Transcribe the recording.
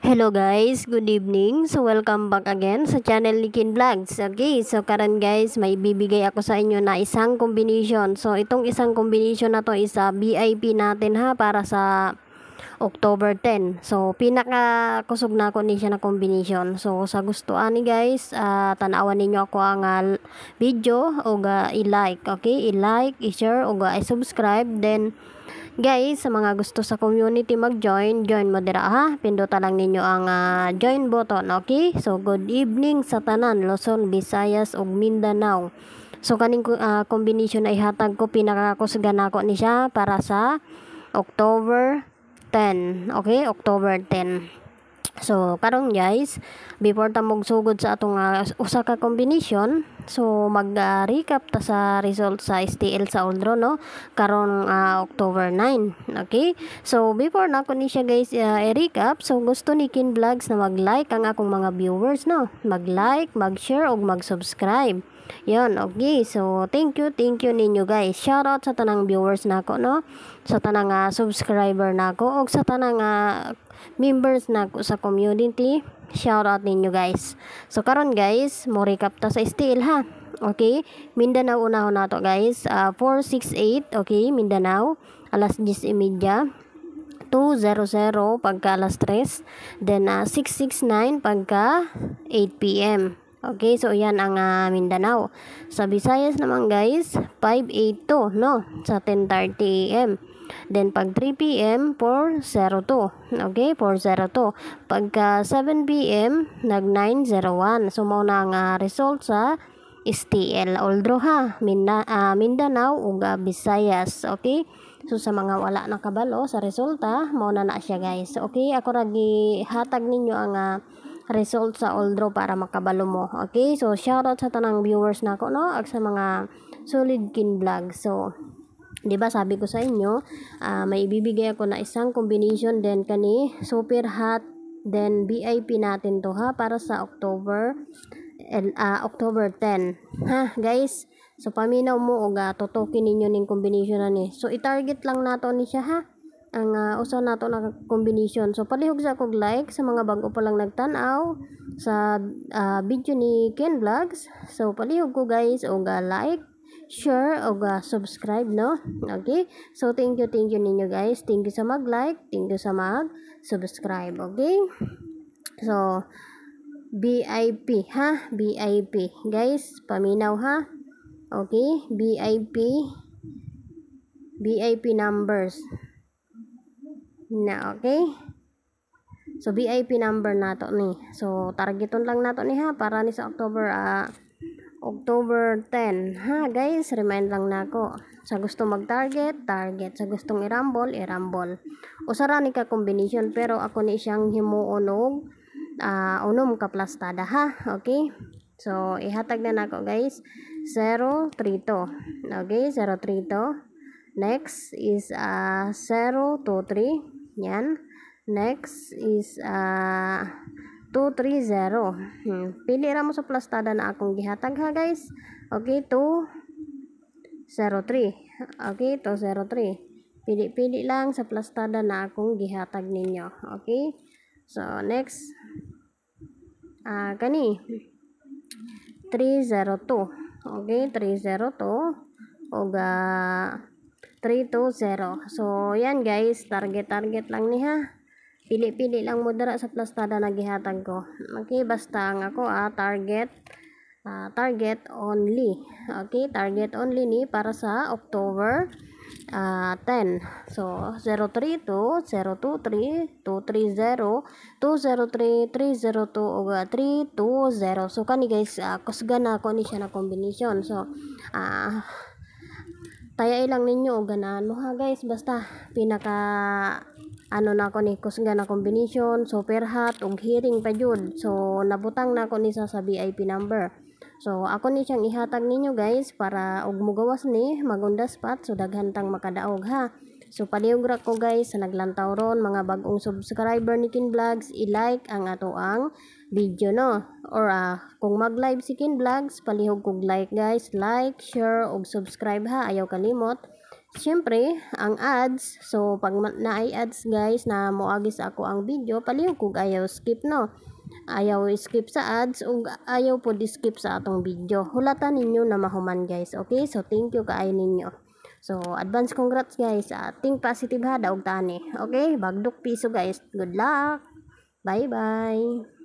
Hello guys, good evening. So welcome back again sa channel Likin Vlogs. Okay, so karan guys, may bibigay ako sa inyo na isang combination. So itong isang combination na to is uh, ah, VIP natin ha para sa October 10. So pinaka kusog na ko ni siya na combination. So sa gusto ani guys, uh, tanawan ninyo ako ang uh, video o uh, i-like, okay? I-like, i-share o uh, i-subscribe then Guys, sa mga gusto sa community mag-join, join mo dira ha. Pindutan lang ninyo ang uh, join button, okay? So, good evening sa tanan, Luzon, Visayas ug Mindanao. So, kaning uh, combination ay hatag ko pinakakusgan ako ni siya para sa October 10, okay? October 10. So, karon guys, before ta magsugod sa atong uh, usa ka combination, so mag-recap uh, ta sa result sa STL sa Oldro no karon uh, ah, October 9. Okay? So, before na ko ni siya guys uh, i-recap, so gusto ni Kin Vlogs na mag-like ang akong mga viewers no. Mag-like, mag-share ug mag-subscribe. Yon, okay. So, thank you, thank you ninyo guys. Shout out sa tanang viewers nako, no? Sa tanang uh, subscriber nako o sa tanang uh, members nako sa community. Shout out ninyo guys. So, karon guys, mo recap ta sa steel ha. Okay? Mindanao una ho nato guys. Uh, ah, 468, okay? Mindanao. Alas 10.30. 2.00 pagka alas 3, then uh, 669 pagka 8 p.m. Okay, so yan ang uh, Mindanao. Sa Visayas naman guys, 582, no? Sa 10.30 a.m. Then pag 3 p.m., 402. Okay, 402. Pagka 7 p.m., nag 901. So mao na ang uh, result sa STL Oldroha, Minda, uh, Mindanao ug Visayas, okay? So sa mga wala nakabalo sa resulta, mao na na siya guys. Okay, ako ra gihatag ninyo ang uh, result sa all draw para makabalo mo. Okay? So, shoutout sa tanang viewers na ako, no? At sa mga solid kin vlog. So, 'di ba sabi ko sa inyo, uh, may ibibigay ako na isang combination then kani super hot then VIP natin to ha para sa October and uh, October 10. Ha, guys. So paminaw mo og uh, tutukin ninyo ning combination na ni. So i-target lang nato ni siya ha ang uh, ah, usa nato na combination. So palihog sa akong like sa mga bago pa lang nagtan-aw sa uh, video ni Ken Vlogs. So palihog ko guys og uh, like, share og uh, subscribe no. Okay? So thank you thank you ninyo guys. Thank you sa mag-like, thank you sa mag-subscribe, okay? So BIP ha, BIP. Guys, paminaw ha. Okay, BIP BIP numbers na okay so VIP number nato ni so targeton lang nato ni ha para ni sa October uh, October 10 ha guys remind lang nako sa gusto mag target target sa gustong i-rumble usara ni ka combination pero ako ni siyang himuon og uh, unom ka plastada ha okay so ihatag na nako guys 032 trito okay 032 next is uh, ah, 0 yan next is uh, 230 hmm. pili ra mo sa plus tada na akong gihatag ha guys okay 203 okay 203 pili-pili lang sa plus tada na akong gihatag ninyo okay so next uh, kani 302 okay 302 oga uh, 320. So, yan guys. Target-target lang ni ha. Pili-pili lang mo dara sa plastada na gihatag ko. Okay, basta ang ako ah, target uh, target only. Okay, target only ni para sa October uh, ah, 10. So, 032, 023, 230, 203, 302, o 320. So, kani guys, uh, ah, kusga na ko ni siya na combination. So, ah, uh, taya ilang ninyo o ganaan mo ha guys basta pinaka ano na ko ni kusga na combination super hot ug hearing pa yun so nabutang na ko ni sa sa VIP number so ako ni siyang ihatag ninyo guys para og mugawas ni magundas pat so daghan tang makadaog ha So paniog ra ko guys sa naglantaw ron mga bagong subscriber ni Kin Vlogs, i-like ang ato ang video no. Or uh, kung mag-live si Kin Vlogs, palihog kog like guys, like, share ug subscribe ha, ayaw kalimot. Siyempre, ang ads, so pag naay ads guys na moagis ako ang video, palihog kog ayaw skip no. Ayaw skip sa ads ug ayaw pod skip sa atong video. Hulatan ninyo na mahuman guys. Okay? So thank you kaay ninyo. So, advance congrats guys sa ating positive ha daog tani. Okay, bagdok piso guys. Good luck. Bye-bye.